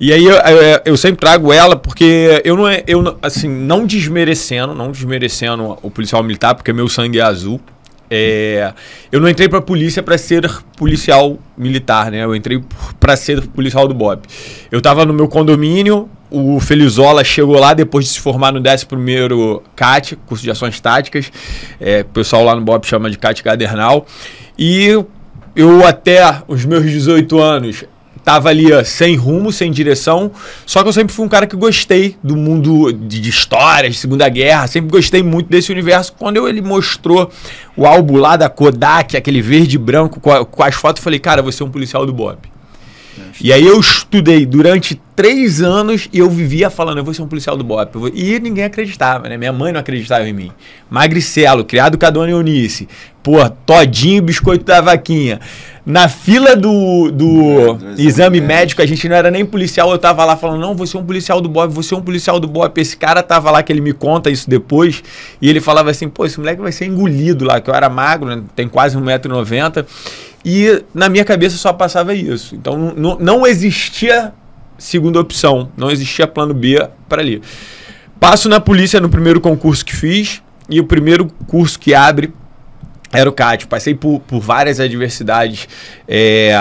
E aí eu, eu, eu, sempre trago ela porque eu não é, eu assim não desmerecendo, não desmerecendo o policial militar porque meu sangue é azul. É, eu não entrei para polícia para ser policial militar, né? Eu entrei para ser policial do BOP. Eu tava no meu condomínio, o Felizola chegou lá depois de se formar no 11º CAT, curso de ações táticas. É, o pessoal lá no BOP chama de CAT Gadernal. E eu até os meus 18 anos tava ali ó, sem rumo, sem direção. Só que eu sempre fui um cara que gostei do mundo de, de histórias, de Segunda Guerra, sempre gostei muito desse universo. Quando eu, ele mostrou o álbum lá da Kodak, aquele verde e branco com, a, com as fotos, eu falei, cara, você é um policial do Bob. E aí eu estudei durante três anos e eu vivia falando, eu vou ser um policial do BOP. E ninguém acreditava, né? Minha mãe não acreditava em mim. Magricelo, criado com a dona Eunice. Pô, todinho, biscoito da vaquinha. Na fila do, do, é, do exame, exame médico, médico, a gente não era nem policial, eu tava lá falando, não, vou ser um policial do BOP, vou ser um policial do BOP. Esse cara tava lá, que ele me conta isso depois, e ele falava assim, pô, esse moleque vai ser engolido lá, que eu era magro, né? tem quase 1,90m. E na minha cabeça só passava isso. Então não, não existia segunda opção, não existia plano B para ali. Passo na polícia no primeiro concurso que fiz e o primeiro curso que abre era o CAT. Passei por, por várias adversidades, é,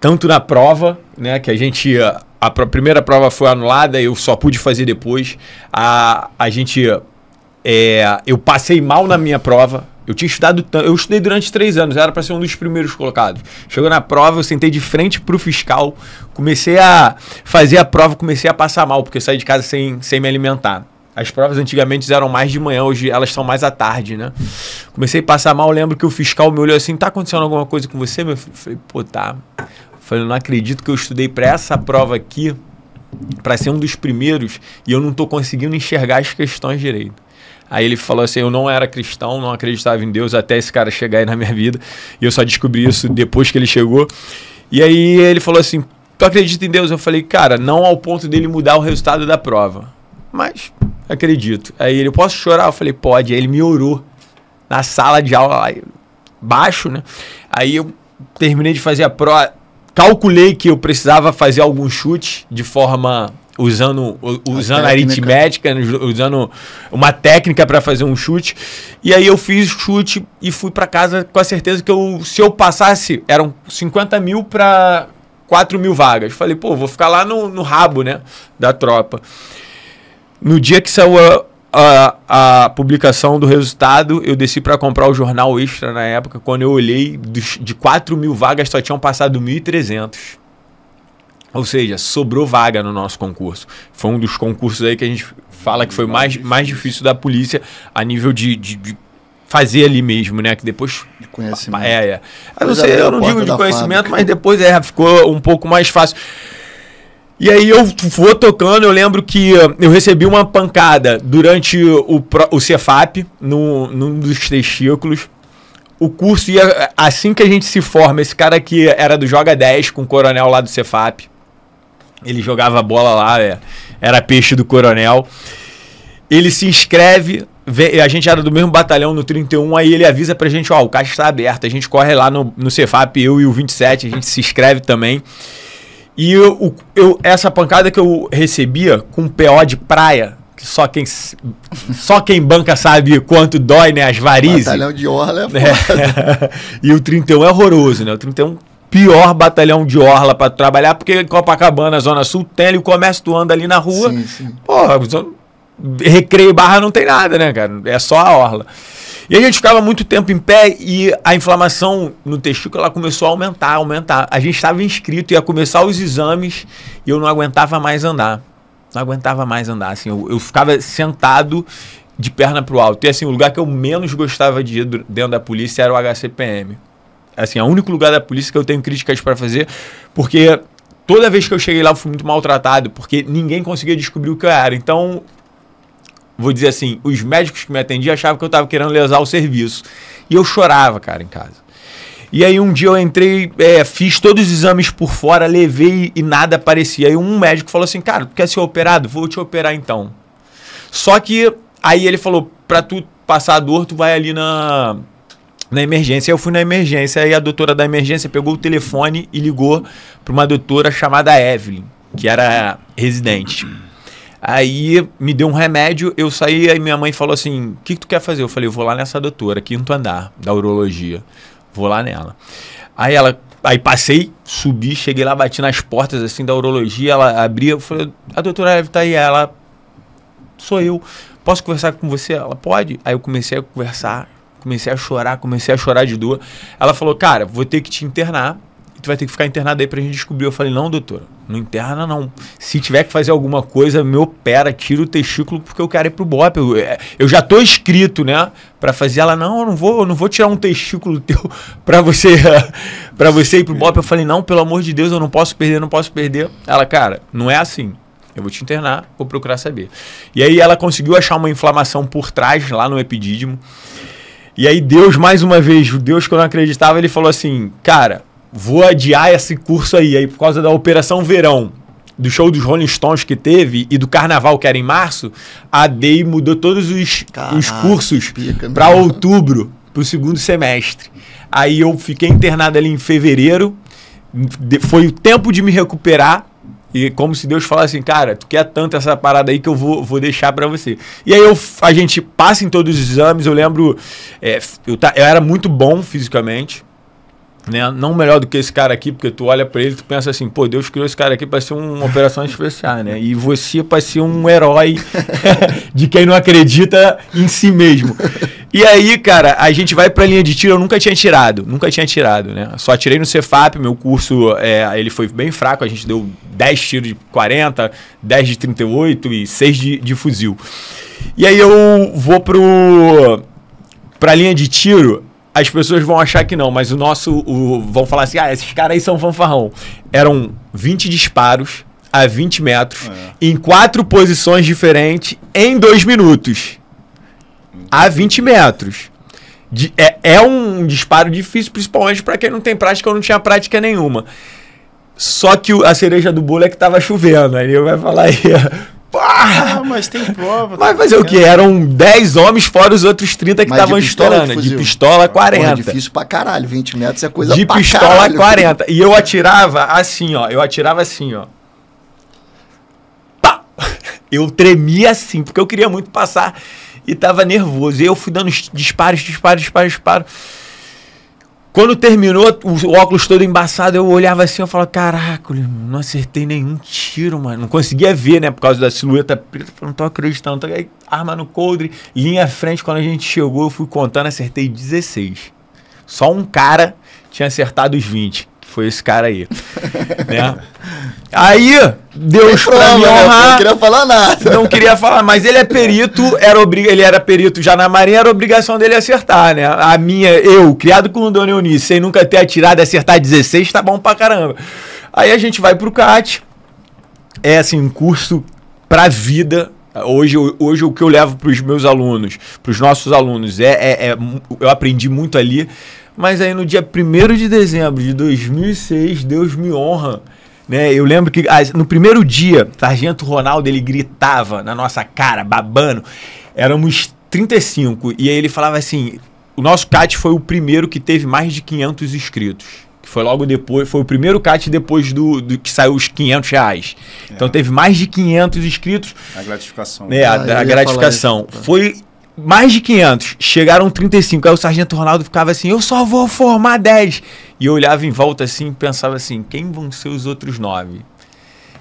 tanto na prova, né, que a gente a primeira prova foi anulada, eu só pude fazer depois. A, a gente. É, eu passei mal na minha prova, eu tinha estudado tanto. Eu estudei durante três anos, era para ser um dos primeiros colocados. Chegou na prova, eu sentei de frente pro fiscal, comecei a fazer a prova, comecei a passar mal, porque eu saí de casa sem, sem me alimentar. As provas antigamente eram mais de manhã, hoje elas são mais à tarde, né? Comecei a passar mal, lembro que o fiscal me olhou assim: tá acontecendo alguma coisa com você? Eu falei, pô, tá. Eu falei, não acredito que eu estudei para essa prova aqui, para ser um dos primeiros, e eu não tô conseguindo enxergar as questões direito. Aí ele falou assim: Eu não era cristão, não acreditava em Deus até esse cara chegar aí na minha vida. E eu só descobri isso depois que ele chegou. E aí ele falou assim: Tu acredita em Deus? Eu falei: Cara, não ao ponto dele mudar o resultado da prova. Mas acredito. Aí ele: Posso chorar? Eu falei: Pode. Aí ele me orou na sala de aula lá, baixo, né? Aí eu terminei de fazer a prova. Calculei que eu precisava fazer algum chute de forma usando, usando a aritmética, usando uma técnica para fazer um chute. E aí eu fiz chute e fui para casa com a certeza que eu, se eu passasse, eram 50 mil para 4 mil vagas. Falei, pô, vou ficar lá no, no rabo né, da tropa. No dia que saiu a, a, a, publicação do resultado, eu desci para comprar o jornal extra na época. Quando eu olhei, de 4 mil vagas só tinham passado 1.300. Ou seja, sobrou vaga no nosso concurso. Foi um dos concursos aí que a gente fala que foi mais, mais difícil da polícia a nível de, de, de fazer ali mesmo, né? Que depois. De conhecimento. É, é. Eu não, sei, eu não digo de conhecimento, fábrica. mas depois é, ficou um pouco mais fácil. E aí eu vou tocando, eu lembro que uh, eu recebi uma pancada durante o, o Cefap, num, num dos testículos. O curso ia. Assim que a gente se forma, esse cara que era do Joga 10 com o coronel lá do Cefap ele jogava bola lá, é, era peixe do coronel. Ele se inscreve, a gente era do mesmo batalhão no 31, aí ele avisa pra gente, ó, oh, o caixa está aberto, a gente corre lá no, no Cefap, eu e o 27, a gente se inscreve também. E eu, eu, essa pancada que eu recebia com PO de praia, que só quem, só quem banca sabe quanto dói, né? As varizes. Batalhão de orla é, é E o 31 é horroroso, né? O 31 pior batalhão de orla para trabalhar, porque Copacabana, Zona Sul, tem o comércio, tu anda ali na rua. Sim, sim. Porra, recreio barra não tem nada, né, cara? É só a orla. E a gente ficava muito tempo em pé e a inflamação no testículo ela começou a aumentar, aumentar. A gente estava inscrito, ia começar os exames e eu não aguentava mais andar. Não aguentava mais andar, assim. Eu, eu ficava sentado de perna pro alto. E assim, o lugar que eu menos gostava de ir dentro da polícia era o HCPM assim, é o único lugar da polícia que eu tenho críticas para fazer, porque toda vez que eu cheguei lá eu fui muito maltratado, porque ninguém conseguia descobrir o que eu era. Então, vou dizer assim, os médicos que me atendiam achavam que eu estava querendo lesar o serviço. E eu chorava, cara, em casa. E aí um dia eu entrei, é, fiz todos os exames por fora, levei e nada aparecia. Aí um médico falou assim, cara, tu quer ser operado? Vou te operar então. Só que aí ele falou, pra tu passar a dor, tu vai ali na na emergência. Eu fui na emergência, aí a doutora da emergência pegou o telefone e ligou para uma doutora chamada Evelyn, que era residente. Aí me deu um remédio, eu saí, aí minha mãe falou assim: O que, que tu quer fazer? Eu falei: Eu vou lá nessa doutora, quinto andar, da urologia. Vou lá nela. Aí ela, aí passei, subi, cheguei lá, bati nas portas assim da urologia, ela abria, eu falei: A doutora Evelyn tá aí, ela, sou eu. Posso conversar com você? Ela pode. Aí eu comecei a conversar, Comecei a chorar, comecei a chorar de dor. Ela falou, cara, vou ter que te internar. E tu vai ter que ficar internado aí pra gente descobrir. Eu falei, não, doutora, não interna não. Se tiver que fazer alguma coisa, me opera, tira o testículo, porque eu quero ir pro BOP. Eu, é, eu já tô inscrito, né? Pra fazer ela, não, eu não vou, eu não vou tirar um testículo teu pra você, pra você ir pro BOP. Eu falei, não, pelo amor de Deus, eu não posso perder, não posso perder. Ela, cara, não é assim. Eu vou te internar, vou procurar saber. E aí ela conseguiu achar uma inflamação por trás, lá no epidídimo. E aí Deus, mais uma vez, o Deus que eu não acreditava, ele falou assim, cara, vou adiar esse curso aí, aí por causa da Operação Verão, do show dos Rolling Stones que teve e do carnaval que era em março, a DEI mudou todos os, Caraca, os cursos para né, outubro, para o segundo semestre. Aí eu fiquei internado ali em fevereiro, foi o tempo de me recuperar e como se Deus falasse assim, cara, tu quer tanto essa parada aí que eu vou, vou deixar para você. E aí eu, a gente passa em todos os exames, eu lembro, é, eu, tá, eu era muito bom fisicamente, né? Não melhor do que esse cara aqui, porque tu olha para ele, tu pensa assim, pô, Deus criou esse cara aqui para ser uma operação especial, né? E você para ser um herói de quem não acredita em si mesmo. E aí, cara, a gente vai para a linha de tiro, eu nunca tinha tirado, nunca tinha tirado, né? Só tirei no Cefap, meu curso, é, ele foi bem fraco, a gente deu 10 tiros de 40, 10 de 38 e 6 de, de fuzil. E aí eu vou pro pra linha de tiro, as pessoas vão achar que não, mas o nosso o, vão falar assim: "Ah, esses caras aí são fanfarrão". Eram 20 disparos a 20 metros é. em quatro posições diferentes em 2 minutos. A 20 metros. De, é, é um disparo difícil, principalmente para quem não tem prática ou não tinha prática nenhuma. Só que a cereja do bolo é que tava chovendo. Aí ele vai falar aí, ah, mas tem prova. Mas tá fazer o que? Eram 10 homens, fora os outros 30 que estavam estourando. De, pistola, 40. Porra, é difícil pra caralho, 20 metros é coisa De pra pistola, caralho, 40. Filho. E eu atirava assim, ó. Eu atirava assim, ó. Pá! Eu tremia assim, porque eu queria muito passar e tava nervoso. E eu fui dando disparos, disparos, disparos, disparos. Quando terminou, o óculos todo embaçado, eu olhava assim, eu falava, caraca, não acertei nenhum tiro, mano. Não conseguia ver, né, por causa da silhueta preta. Não tô acreditando. Tô... Aí, arma no coldre, linha à frente. Quando a gente chegou, eu fui contando, acertei 16. Só um cara tinha acertado os 20 foi esse cara aí. né? Aí, Deus Tem me honrar. Não queria falar nada. Não queria falar, mas ele é perito, era obrig... ele era perito já na Marinha, era obrigação dele acertar, né? A minha, eu, criado com o Dona Eunice, sem nunca ter atirado e acertar 16, tá bom pra caramba. Aí a gente vai pro CAT, é assim, um curso pra vida, Hoje, hoje o que eu levo para os meus alunos, para os nossos alunos, é, é, é, eu aprendi muito ali mas aí no dia 1 de dezembro de 2006, Deus me honra. Né? Eu lembro que no primeiro dia, Sargento Ronaldo ele gritava na nossa cara, babando. Éramos 35 e aí ele falava assim: "O nosso cat foi o primeiro que teve mais de 500 inscritos." Que foi logo depois, foi o primeiro cat depois do, do que saiu os 500 reais. Então é. Então teve mais de 500 inscritos. A gratificação. Né, ah, a, a gratificação. Tá. Foi mais de 500, chegaram 35. Aí o sargento Ronaldo ficava assim: eu só vou formar 10. E eu olhava em volta assim pensava assim: quem vão ser os outros 9?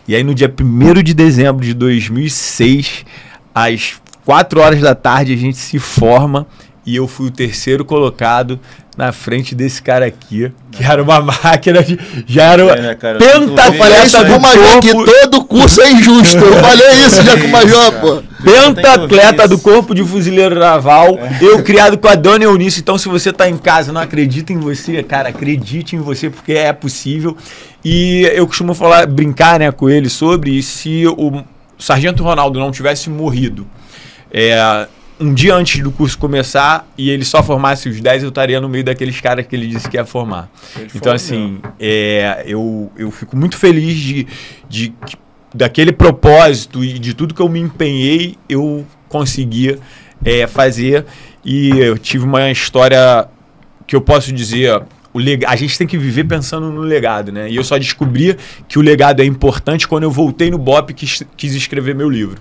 E aí no dia 1 de dezembro de 2006, às 4 horas da tarde, a gente se forma e eu fui o terceiro colocado na frente desse cara aqui, que era uma máquina de. Já era. É, né, cara, penta do Major, que todo curso é injusto. Eu falei isso já com o Major, pô. Pentatleta do Corpo de Fuzileiro Naval, é. eu criado com a Dona Eunice. Então, se você tá em casa não acredita em você, cara, acredite em você, porque é possível. E eu costumo falar, brincar né, com ele sobre se o Sargento Ronaldo não tivesse morrido. É, um dia antes do curso começar e ele só formasse os 10, eu estaria no meio daqueles caras que ele disse que ia formar. Ele então, assim, é, eu, eu fico muito feliz de, de daquele propósito e de tudo que eu me empenhei, eu conseguia é, fazer. E eu tive uma história que eu posso dizer a gente tem que viver pensando no legado, né? E eu só descobri que o legado é importante quando eu voltei no BOP e quis, quis escrever meu livro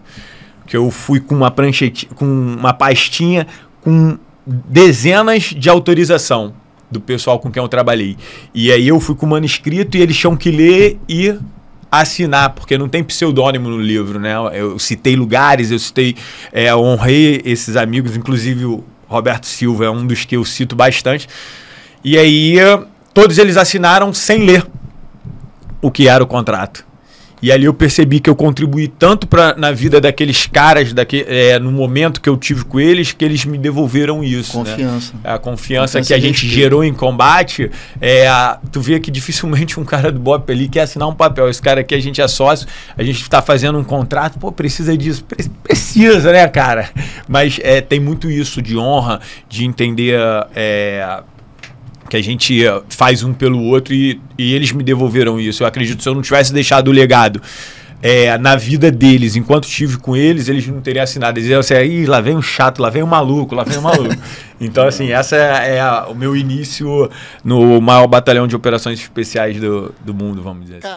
que eu fui com uma pranchete, com uma pastinha com dezenas de autorização do pessoal com quem eu trabalhei. E aí eu fui com o manuscrito e eles tinham que ler e assinar, porque não tem pseudônimo no livro, né? Eu citei lugares, eu citei, é, honrei esses amigos, inclusive o Roberto Silva é um dos que eu cito bastante. E aí eh, todos eles assinaram sem ler o que era o contrato. E ali eu percebi que eu contribuí tanto pra, na vida daqueles caras, daque, é, no momento que eu tive com eles, que eles me devolveram isso. Né? Confiança. Né? A confiança, confiança que a gente respeito. gerou em combate. É, tu vê que dificilmente um cara do Bop ali quer assinar um papel. Esse cara aqui a gente é sócio, a gente está fazendo um contrato, pô, precisa disso. Pre precisa, né, cara? Mas é, tem muito isso de honra, de entender. É, que a gente eh, faz um pelo outro e, e eles me devolveram isso. Eu acredito que se eu não tivesse deixado o legado é, na vida deles, enquanto estive com eles, eles não teriam assinado. Eles iam assim, lá vem um chato, lá vem um maluco, lá vem um maluco. então, assim, essa é a, o meu início no maior batalhão de operações especiais do, do mundo, vamos dizer assim. Tá.